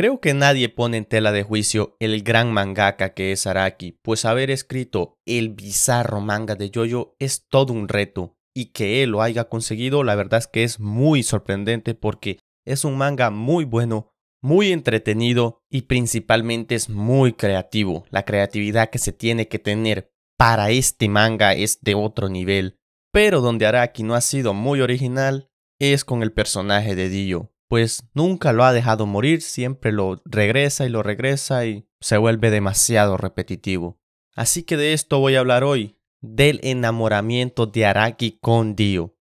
Creo que nadie pone en tela de juicio el gran mangaka que es Araki, pues haber escrito el bizarro manga de Jojo es todo un reto, y que él lo haya conseguido la verdad es que es muy sorprendente porque es un manga muy bueno, muy entretenido y principalmente es muy creativo. La creatividad que se tiene que tener para este manga es de otro nivel, pero donde Araki no ha sido muy original es con el personaje de Dio pues nunca lo ha dejado morir, siempre lo regresa y lo regresa y se vuelve demasiado repetitivo. Así que de esto voy a hablar hoy, del enamoramiento de Araki con Dio.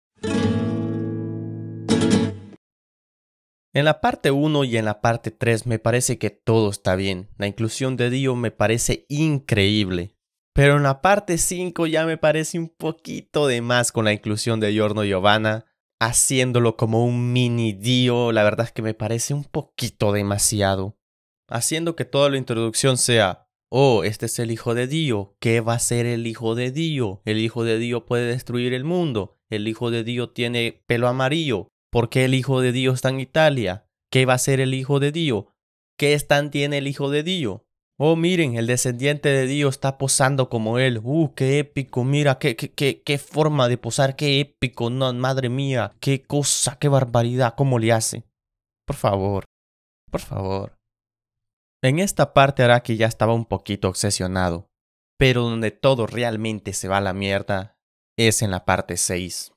En la parte 1 y en la parte 3 me parece que todo está bien, la inclusión de Dio me parece increíble. Pero en la parte 5 ya me parece un poquito de más con la inclusión de Giorno Giovanna, haciéndolo como un mini Dio, la verdad es que me parece un poquito demasiado. Haciendo que toda la introducción sea, oh, este es el hijo de Dio, ¿qué va a ser el hijo de Dio? El hijo de Dio puede destruir el mundo, el hijo de Dio tiene pelo amarillo, ¿por qué el hijo de Dio está en Italia? ¿Qué va a ser el hijo de Dio? ¿Qué tan tiene el hijo de Dio? Oh, miren, el descendiente de Dios está posando como él. Uh, qué épico, mira, qué, qué, qué, qué forma de posar, qué épico. No, madre mía, qué cosa, qué barbaridad, cómo le hace. Por favor, por favor. En esta parte Araki ya estaba un poquito obsesionado, pero donde todo realmente se va a la mierda es en la parte 6.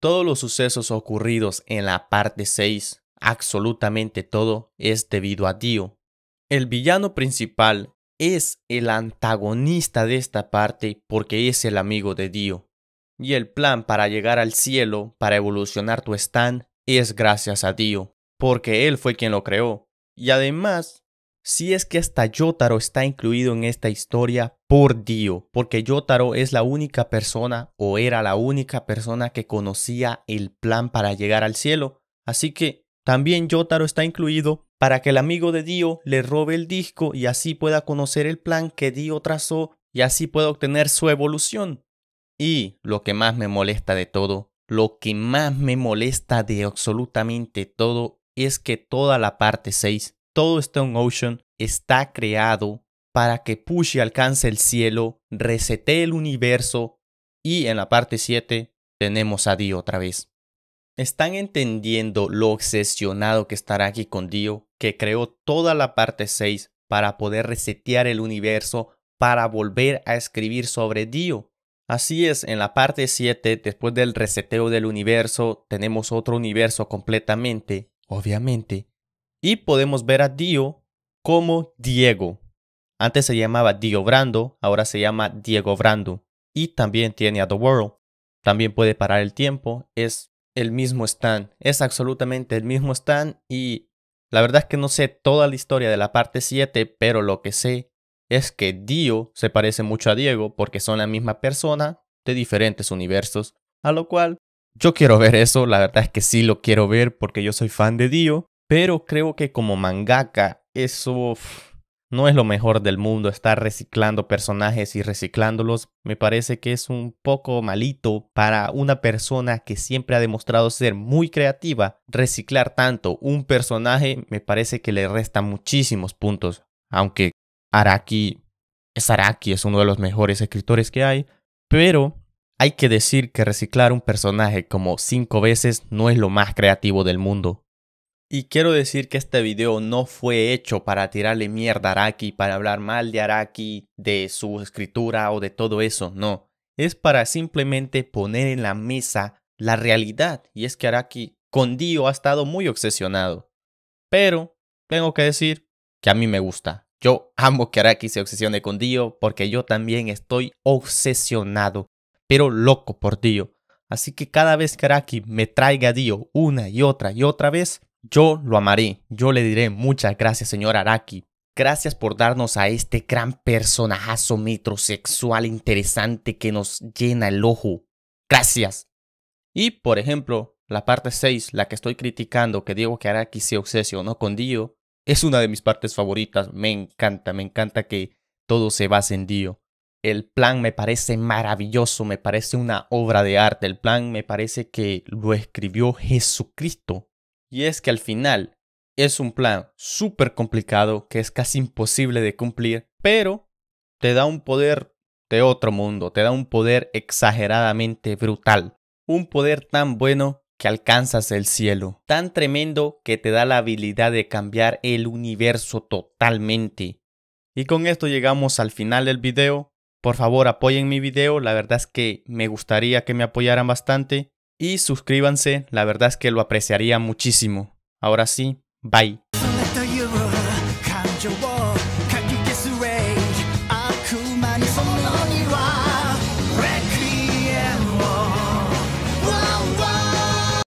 Todos los sucesos ocurridos en la parte 6 Absolutamente todo es debido a Dio. El villano principal es el antagonista de esta parte porque es el amigo de Dio. Y el plan para llegar al cielo, para evolucionar tu stand, es gracias a Dio, porque él fue quien lo creó. Y además, si es que hasta Yotaro está incluido en esta historia por Dio, porque Yotaro es la única persona o era la única persona que conocía el plan para llegar al cielo. Así que también Yotaro está incluido para que el amigo de Dio le robe el disco y así pueda conocer el plan que Dio trazó y así pueda obtener su evolución. Y lo que más me molesta de todo, lo que más me molesta de absolutamente todo es que toda la parte 6, todo Stone Ocean, está creado para que Pushy alcance el cielo, resete el universo y en la parte 7 tenemos a Dio otra vez. ¿Están entendiendo lo obsesionado que estará aquí con Dio, que creó toda la parte 6 para poder resetear el universo, para volver a escribir sobre Dio? Así es, en la parte 7, después del reseteo del universo, tenemos otro universo completamente, obviamente, y podemos ver a Dio como Diego. Antes se llamaba Dio Brando, ahora se llama Diego Brando, y también tiene a The World. También puede parar el tiempo, es el mismo stand, es absolutamente el mismo stand y la verdad es que no sé toda la historia de la parte 7, pero lo que sé es que Dio se parece mucho a Diego porque son la misma persona de diferentes universos, a lo cual yo quiero ver eso, la verdad es que sí lo quiero ver porque yo soy fan de Dio, pero creo que como mangaka eso no es lo mejor del mundo estar reciclando personajes y reciclándolos. Me parece que es un poco malito para una persona que siempre ha demostrado ser muy creativa. Reciclar tanto un personaje me parece que le resta muchísimos puntos. Aunque Araki es Araki, es uno de los mejores escritores que hay. Pero hay que decir que reciclar un personaje como cinco veces no es lo más creativo del mundo. Y quiero decir que este video no fue hecho para tirarle mierda a Araki, para hablar mal de Araki, de su escritura o de todo eso, no. Es para simplemente poner en la mesa la realidad, y es que Araki con Dio ha estado muy obsesionado. Pero tengo que decir que a mí me gusta. Yo amo que Araki se obsesione con Dio porque yo también estoy obsesionado, pero loco por Dio. Así que cada vez que Araki me traiga Dio una y otra y otra vez, yo lo amaré, yo le diré muchas gracias, señor Araki. Gracias por darnos a este gran personajazo metrosexual interesante que nos llena el ojo. Gracias. Y, por ejemplo, la parte 6, la que estoy criticando, que digo que Araki se obsesionó con Dio, es una de mis partes favoritas. Me encanta, me encanta que todo se base en Dio. El plan me parece maravilloso, me parece una obra de arte. El plan me parece que lo escribió Jesucristo. Y es que al final es un plan súper complicado que es casi imposible de cumplir, pero te da un poder de otro mundo, te da un poder exageradamente brutal, un poder tan bueno que alcanzas el cielo, tan tremendo que te da la habilidad de cambiar el universo totalmente. Y con esto llegamos al final del video. Por favor apoyen mi video, la verdad es que me gustaría que me apoyaran bastante y suscríbanse, la verdad es que lo apreciaría muchísimo. Ahora sí, bye.